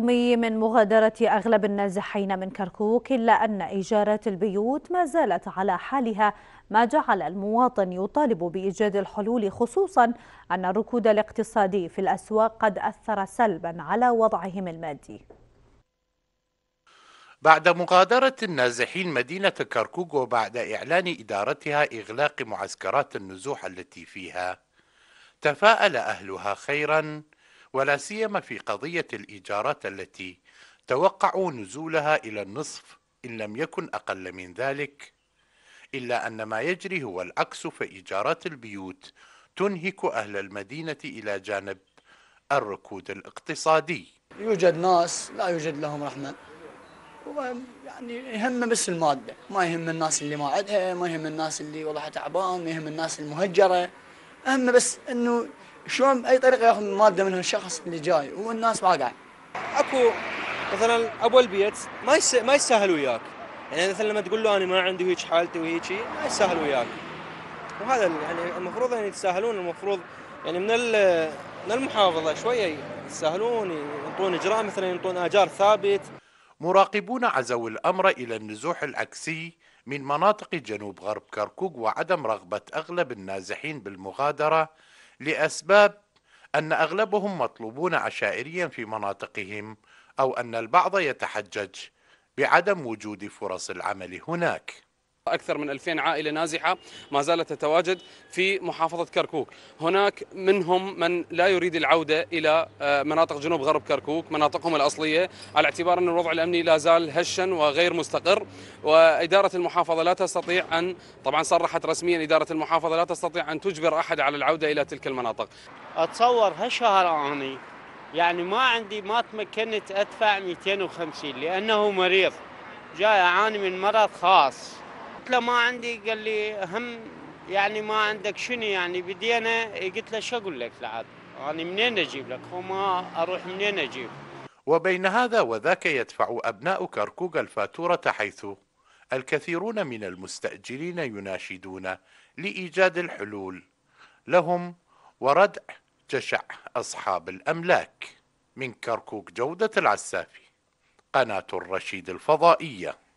بالرغم من مغادرة أغلب النازحين من كركوك إلا أن إيجارات البيوت ما زالت على حالها ما جعل المواطن يطالب بإيجاد الحلول خصوصا أن الركود الاقتصادي في الأسواق قد أثر سلبا على وضعهم المادي بعد مغادرة النازحين مدينة كركوك وبعد إعلان إدارتها إغلاق معسكرات النزوح التي فيها تفاءل أهلها خيرا ولا سيما في قضية الإيجارات التي توقعوا نزولها إلى النصف إن لم يكن أقل من ذلك إلا أن ما يجري هو العكس فإيجارات البيوت تنهك أهل المدينة إلى جانب الركود الاقتصادي يوجد ناس لا يوجد لهم رحمة يعني يهم بس المادة ما يهم الناس اللي ما عندها ما يهم الناس اللي والله تعبان ما يهم الناس المهجرة أهم بس أنه شلون باي طريقه ياخذ ماده من الشخص اللي جاي والناس واقعه اكو مثلا ابو البيت ما يس... ما يستاهل وياك يعني مثلا لما تقول له انا ما عندي هيك حالتي وهيك ما يستاهل وياك وهذا يعني المفروض يعني يتساهلون المفروض يعني من من المحافظه شويه يتساهلون ينطون اجراء مثلا ينطون اجار ثابت مراقبون عزوا الامر الى النزوح العكسي من مناطق جنوب غرب كركوك وعدم رغبه اغلب النازحين بالمغادره لأسباب أن أغلبهم مطلوبون عشائريا في مناطقهم أو أن البعض يتحجج بعدم وجود فرص العمل هناك أكثر من 2000 عائلة نازحة ما زالت تتواجد في محافظة كركوك هناك منهم من لا يريد العودة إلى آه، مناطق جنوب غرب كركوك مناطقهم الأصلية على اعتبار أن الوضع الأمني لا زال هشا وغير مستقر وإدارة المحافظة لا تستطيع أن طبعا صرحت رسميا إدارة المحافظة لا تستطيع أن تجبر أحد على العودة إلى تلك المناطق أتصور هالشهر أني يعني ما عندي ما تمكنت أدفع 250 لأنه مريض جاي أعاني من مرض خاص قلت له ما عندي قال لي هم يعني ما عندك شنو يعني بدينا قلت له شو اقول لك لعاد انا يعني منين اجيب لك ما اروح منين اجيب وبين هذا وذاك يدفع ابناء كركوك الفاتوره حيث الكثيرون من المستاجرين يناشدون لايجاد الحلول لهم وردع جشع اصحاب الاملاك من كركوك جوده العسافي قناه الرشيد الفضائيه